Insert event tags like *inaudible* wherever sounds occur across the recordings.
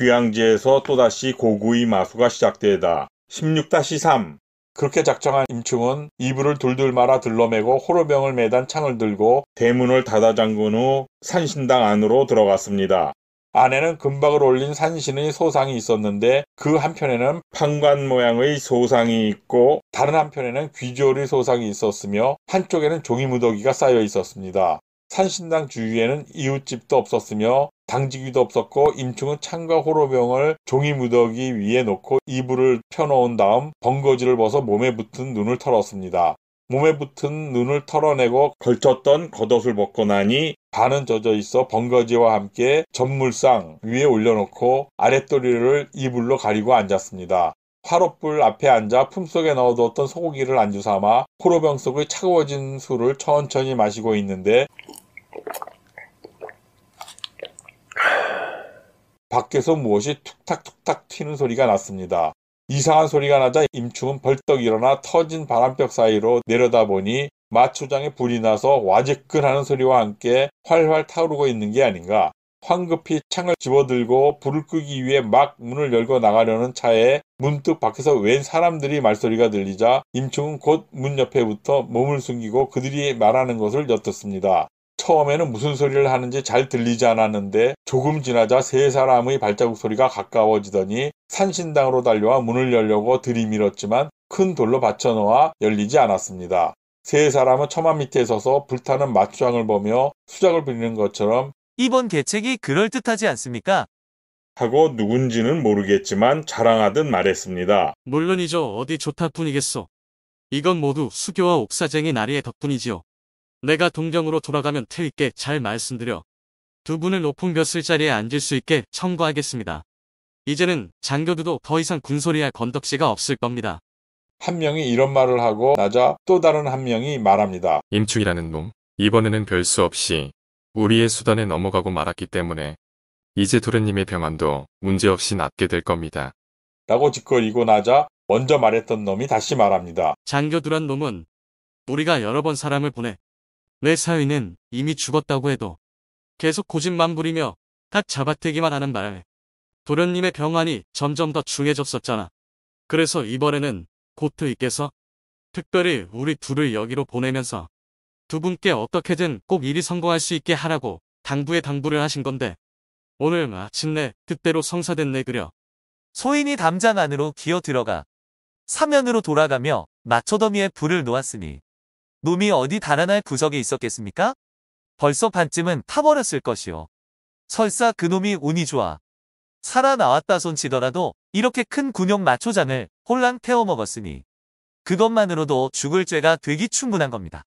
귀양지에서 또다시 고구이 마수가 시작되다. 16-3 그렇게 작정한 임충은 이불을 둘둘 말아 들러매고 호로병을 매단 창을 들고 대문을 닫아 잠근 후 산신당 안으로 들어갔습니다. 안에는 금박을 올린 산신의 소상이 있었는데 그 한편에는 판관 모양의 소상이 있고 다른 한편에는 귀조리 소상이 있었으며 한쪽에는 종이 무더기가 쌓여 있었습니다. 산신당 주위에는 이웃집도 없었으며 당직위도 없었고 임충은 창과 호로병을 종이 무더기 위에 놓고 이불을 펴놓은 다음 벙거지를 벗어 몸에 붙은 눈을 털었습니다. 몸에 붙은 눈을 털어내고 걸쳤던 겉옷을 벗고 나니 반은 젖어 있어 벙거지와 함께 전물상 위에 올려놓고 아랫도리를 이불로 가리고 앉았습니다. 화롯불 앞에 앉아 품속에 넣어두었던 소고기를 안주 삼아 호로병 속의 차가워진 술을 천천히 마시고 있는데 밖에서 무엇이 툭탁툭탁 튀는 소리가 났습니다. 이상한 소리가 나자 임충은 벌떡 일어나 터진 바람벽 사이로 내려다보니 마초장에 불이 나서 와지끈하는 소리와 함께 활활 타오르고 있는 게 아닌가. 황급히 창을 집어들고 불을 끄기 위해 막 문을 열고 나가려는 차에 문득 밖에서 웬 사람들이 말소리가 들리자 임충은 곧 문 옆에부터 몸을 숨기고 그들이 말하는 것을 엿듣습니다. 처음에는 무슨 소리를 하는지 잘 들리지 않았는데 조금 지나자 세 사람의 발자국 소리가 가까워지더니 산신당으로 달려와 문을 열려고 들이밀었지만 큰 돌로 받쳐놓아 열리지 않았습니다. 세 사람은 처마 밑에 서서 불타는 마추장을 보며 수작을 부리는 것처럼 이번 계책이 그럴듯하지 않습니까? 하고 누군지는 모르겠지만 자랑하듯 말했습니다. 물론이죠. 어디 좋다 뿐이겠소. 이건 모두 수교와 옥사쟁이 나리의 덕분이지요. 내가 동경으로 돌아가면 트윗게잘 말씀드려 두 분을 높은 벼슬 자리에 앉을 수 있게 청구하겠습니다. 이제는 장교들도더 이상 군소리할 건덕지가 없을 겁니다. 한 명이 이런 말을 하고 나자 또 다른 한 명이 말합니다. 임충이라는 놈 이번에는 별 수 없이 우리의 수단에 넘어가고 말았기 때문에 이제 도련님의 병환도 문제없이 낫게 될 겁니다. 라고 짓거리고 나자 먼저 말했던 놈이 다시 말합니다. 장교들한 놈은 우리가 여러 번 사람을 보내 내 사위는 이미 죽었다고 해도 계속 고집만 부리며 딱 잡아떼기만 하는 말. 도련님의 병환이 점점 더 중해졌었잖아. 그래서 이번에는 고트이께서 특별히 우리 둘을 여기로 보내면서 두 분께 어떻게든 꼭 일이 성공할 수 있게 하라고 당부에 당부를 하신 건데 오늘 마침내 뜻대로 성사됐네 그려. 소인이 담장 안으로 기어 들어가 사면으로 돌아가며 마초더미에 불을 놓았으니 놈이 어디 달아날 구석에 있었겠습니까? 벌써 반쯤은 타버렸을 것이오 설사 그놈이 운이 좋아. 살아나왔다 손치더라도 이렇게 큰 군용 마초장을 홀랑 태워먹었으니 그것만으로도 죽을 죄가 되기 충분한 겁니다.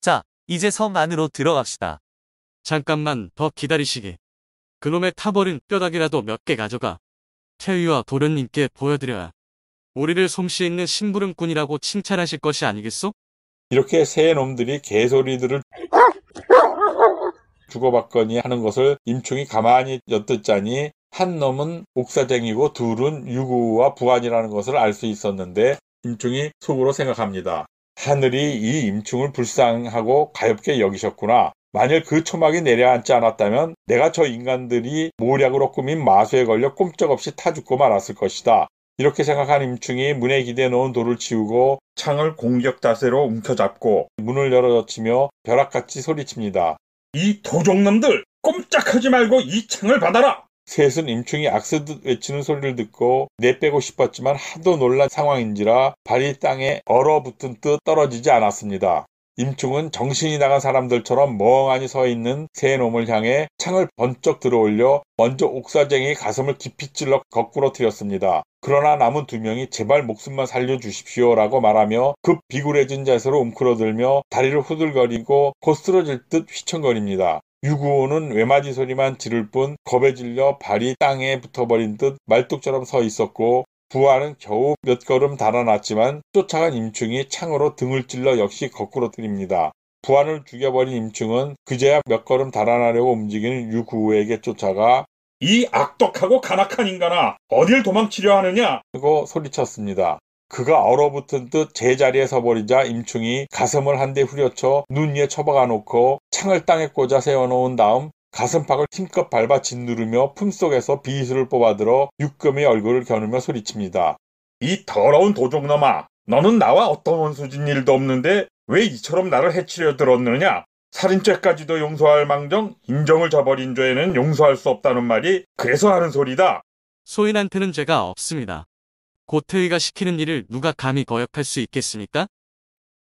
자, 이제 섬 안으로 들어갑시다. 잠깐만 더 기다리시게. 그놈의 타버린 뼈다귀라도 몇 개 가져가. 태위와 도련님께 보여드려야. 우리를 솜씨 있는 심부름꾼이라고 칭찬하실 것이 아니겠소? 이렇게 새 놈들이 개소리들을 *laughs* 주고받거니 하는 것을 임충이 가만히 엿듣자니 한 놈은 옥사쟁이고 둘은 유구와 부안이라는 것을 알 수 있었는데 임충이 속으로 생각합니다. 하늘이 이 임충을 불쌍하고 가엽게 여기셨구나. 만일 그 초막이 내려앉지 않았다면 내가 저 인간들이 모략으로 꾸민 마수에 걸려 꼼짝없이 타 죽고 말았을 것이다. 이렇게 생각한 임충이 문에 기대 놓은 돌을 치우고 창을 공격 자세로 움켜잡고 문을 열어젖히며 벼락같이 소리칩니다. 이 도적놈들 꼼짝하지 말고 이 창을 받아라! 셋은 임충이 악쓰듯 외치는 소리를 듣고 내빼고 싶었지만 하도 놀란 상황인지라 발이 땅에 얼어붙은 듯 떨어지지 않았습니다. 임충은 정신이 나간 사람들처럼 멍하니 서 있는 세 놈을 향해 창을 번쩍 들어올려 먼저 옥사쟁이 가슴을 깊이 찔러 거꾸로 트였습니다. 그러나 남은 두 명이 제발 목숨만 살려주십시오 라고 말하며 급 비굴해진 자세로 움크러들며 다리를 후들거리고 곧스러질듯 휘청거립니다. 유구호는 외마디 소리만 지를 뿐 겁에 질려 발이 땅에 붙어버린 듯 말뚝처럼 서 있었고 부활은 겨우 몇 걸음 달아났지만 쫓아간 임충이 창으로 등을 찔러 역시 거꾸로뜨립니다. 부활을 죽여버린 임충은 그제야 몇 걸음 달아나려고 움직이는 유구우에게 쫓아가 이악덕하고 간악한 인간아 어딜 도망치려 하느냐 하고 소리쳤습니다. 그가 얼어붙은 듯 제자리에 서버리자 임충이 가슴을 한 대 후려쳐 눈 위에 처박아 놓고 창을 땅에 꽂아 세워놓은 다음 가슴팍을 힘껏 밟아 짓누르며 품속에서 비수를 뽑아들어 육금의 얼굴을 겨누며 소리칩니다. 이 더러운 도적놈아! 너는 나와 어떤 원수진 일도 없는데 왜 이처럼 나를 해치려 들었느냐? 살인죄까지도 용서할 망정 인정을 저버린 죄는 에 용서할 수 없다는 말이 그래서 하는 소리다. 소인한테는 죄가 없습니다. 고태의가 시키는 일을 누가 감히 거역할 수 있겠습니까?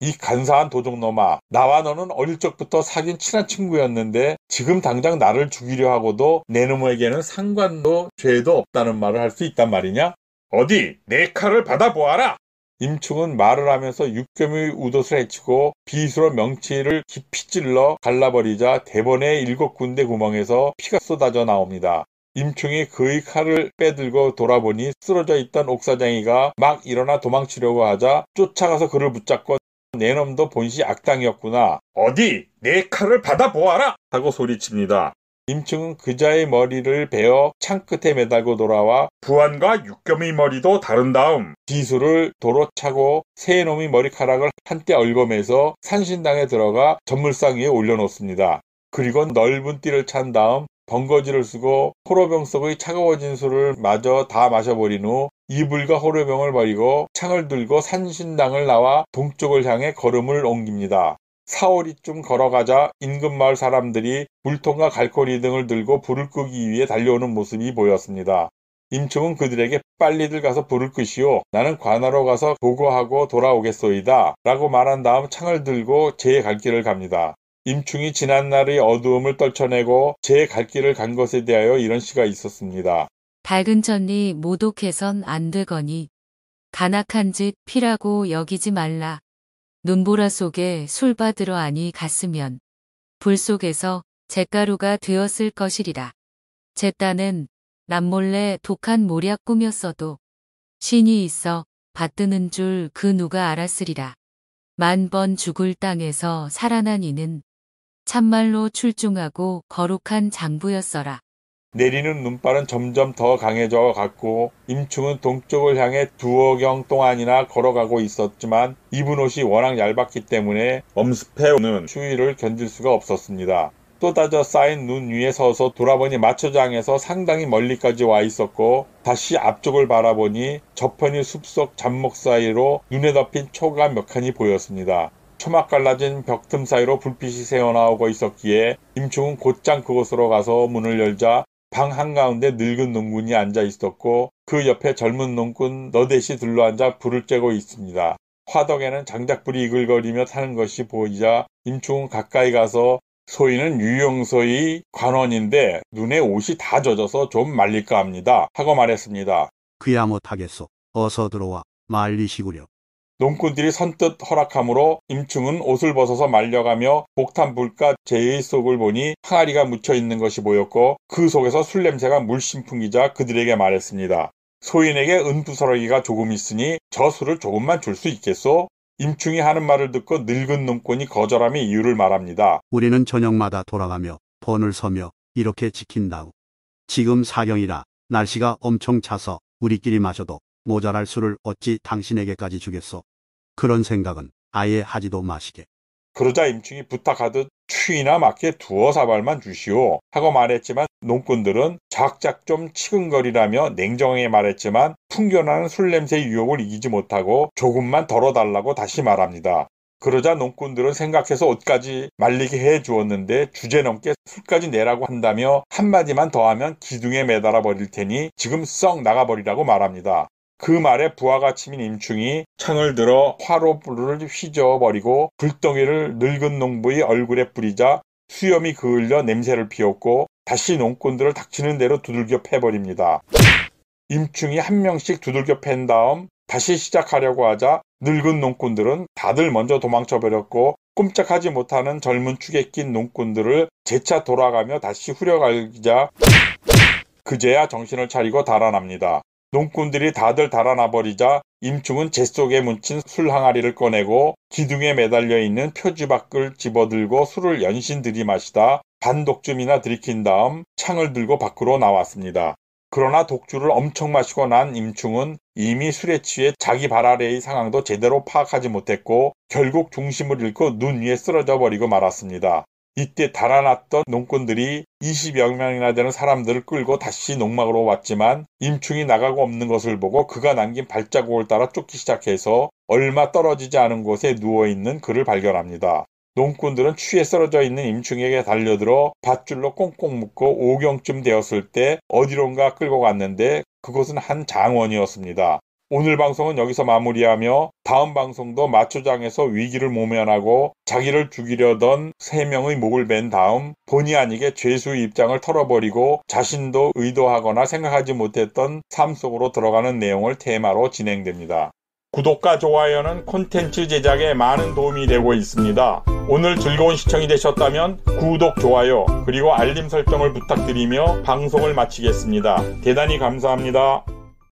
이 간사한 도둑놈아 나와 너는 어릴 적부터 사귄 친한 친구였는데 지금 당장 나를 죽이려 하고도 내 놈에게는 상관도 죄도 없다는 말을 할 수 있단 말이냐? 어디 내 칼을 받아보아라! 임충은 말을 하면서 육겸의 우도을 헤치고 비수로 명치를 깊이 찔러 갈라버리자 대번의 일곱 군데 구멍에서 피가 쏟아져 나옵니다. 임충이 그의 칼을 빼들고 돌아보니 쓰러져 있던 옥사장이가 막 일어나 도망치려고 하자 쫓아가서 그를 붙잡고 내 놈도 본시 악당이었구나. 어디 내 칼을 받아보아라! 하고 소리칩니다. 임충은 그자의 머리를 베어 창끝에 매달고 돌아와 부안과 육겸의 머리도 다른 다음 기수를 도로 차고 새놈이 머리카락을 한때 얼검해서 산신당에 들어가 전물상 위에 올려놓습니다. 그리고 넓은 띠를 찬 다음 번거지를 쓰고 호로병 속의 차가워진 술을 마저 다 마셔버린 후 이불과 호로병을 버리고 창을 들고 산신당을 나와 동쪽을 향해 걸음을 옮깁니다. 사월이쯤 걸어가자 인근 마을 사람들이 물통과 갈코리 등을 들고 불을 끄기 위해 달려오는 모습이 보였습니다. 임총은 그들에게 빨리들 가서 불을 끄시오. 나는 관하로 가서 보고하고 돌아오겠소이다. 라고 말한 다음 창을 들고 제 갈 길을 갑니다. 임충이 지난 날의 어두움을 떨쳐내고 제 갈 길을 간 것에 대하여 이런 시가 있었습니다. 밝은 천리 모독해선 안 되거니 간악한 짓 피라고 여기지 말라. 눈보라 속에 술 받으러 아니 갔으면 불 속에서 잿가루가 되었을 것이리라. 제 딴은 남몰래 독한 모략 꾸몄어도 신이 있어 받드는 줄 그 누가 알았으리라. 만 번 죽을 땅에서 살아난 이는 참말로 출중하고 거룩한 장부였어라. 내리는 눈발은 점점 더 강해져 갔고 임충은 동쪽을 향해 두어 경 동안이나 걸어가고 있었지만 입은 옷이 워낙 얇았기 때문에 엄습해오는 추위를 견딜 수가 없었습니다. 또다져 쌓인 눈 위에 서서 돌아보니 마초장에서 상당히 멀리까지 와 있었고 다시 앞쪽을 바라보니 저편이 숲속 잡목 사이로 눈에 덮인 초가 몇 칸이 보였습니다. 초막 갈라진 벽틈 사이로 불빛이 새어나오고 있었기에 임충은 곧장 그곳으로 가서 문을 열자 방 한가운데 늙은 농군이 앉아 있었고 그 옆에 젊은 농군 너댓이 둘러앉아 불을 쬐고 있습니다. 화덕에는 장작불이 이글거리며 타는 것이 보이자 임충은 가까이 가서 소인은 유용소의 관원인데 눈에 옷이 다 젖어서 좀 말릴까 합니다. 하고 말했습니다. 그야 못하겠소. 어서 들어와 말리시구려. 농꾼들이 선뜻 허락하므로 임충은 옷을 벗어서 말려가며 복탄불가 제의 속을 보니 항아리가 묻혀 있는 것이 보였고 그 속에서 술 냄새가 물씬 풍기자 그들에게 말했습니다. 소인에게 은두서러기가 조금 있으니 저 술을 조금만 줄 수 있겠소? 임충이 하는 말을 듣고 늙은 농꾼이 거절함의 이유를 말합니다. 우리는 저녁마다 돌아가며 번을 서며 이렇게 지킨다우 지금 사경이라 날씨가 엄청 차서 우리끼리 마셔도 모자랄 술을 어찌 당신에게까지 주겠소. 그런 생각은 아예 하지도 마시게. 그러자 임충이 부탁하듯 추위나 맞게 두어 사발만 주시오 하고 말했지만 농꾼들은 작작 좀 치근거리라며 냉정하게 말했지만 풍겨나는 술 냄새의 유혹을 이기지 못하고 조금만 덜어달라고 다시 말합니다. 그러자 농꾼들은 생각해서 옷까지 말리게 해 주었는데 주제 넘게 술까지 내라고 한다며 한마디만 더하면 기둥에 매달아 버릴 테니 지금 썩 나가버리라고 말합니다. 그 말에 부하가 치민 임충이 창을 들어 화로 불을 휘저어버리고 불덩이를 늙은 농부의 얼굴에 뿌리자 수염이 그을려 냄새를 피웠고 다시 농꾼들을 닥치는 대로 두들겨 패버립니다. 임충이 한 명씩 두들겨 팬 다음 다시 시작하려고 하자 늙은 농꾼들은 다들 먼저 도망쳐버렸고 꼼짝하지 못하는 젊은 축에 낀 농꾼들을 재차 돌아가며 다시 후려갈기자 그제야 정신을 차리고 달아납니다. 농꾼들이 다들 달아나버리자 임충은 재 속에 뭉친 술 항아리를 꺼내고 기둥에 매달려 있는 표지밖을 집어들고 술을 연신 들이마시다 반독쯤이나 들이킨 다음 창을 들고 밖으로 나왔습니다. 그러나 독주를 엄청 마시고 난 임충은 이미 술에 취해 자기 발 아래의 상황도 제대로 파악하지 못했고 결국 중심을 잃고 눈 위에 쓰러져 버리고 말았습니다. 이때 달아났던 농꾼들이 20여 명이나 되는 사람들을 끌고 다시 농막으로 왔지만 임충이 나가고 없는 것을 보고 그가 남긴 발자국을 따라 쫓기 시작해서 얼마 떨어지지 않은 곳에 누워있는 그를 발견합니다. 농꾼들은 추에 쓰러져 있는 임충에게 달려들어 밧줄로 꽁꽁 묶고 오경쯤 되었을 때 어디론가 끌고 갔는데 그곳은 한 장원이었습니다. 오늘 방송은 여기서 마무리하며 다음 방송도 마초장에서 위기를 모면하고 자기를 죽이려던 세 명의 목을 맨 다음 본의 아니게 죄수의 입장을 털어버리고 자신도 의도하거나 생각하지 못했던 삶 속으로 들어가는 내용을 테마로 진행됩니다. 구독과 좋아요는 콘텐츠 제작에 많은 도움이 되고 있습니다. 오늘 즐거운 시청이 되셨다면 구독, 좋아요, 그리고 알림 설정을 부탁드리며 방송을 마치겠습니다. 대단히 감사합니다.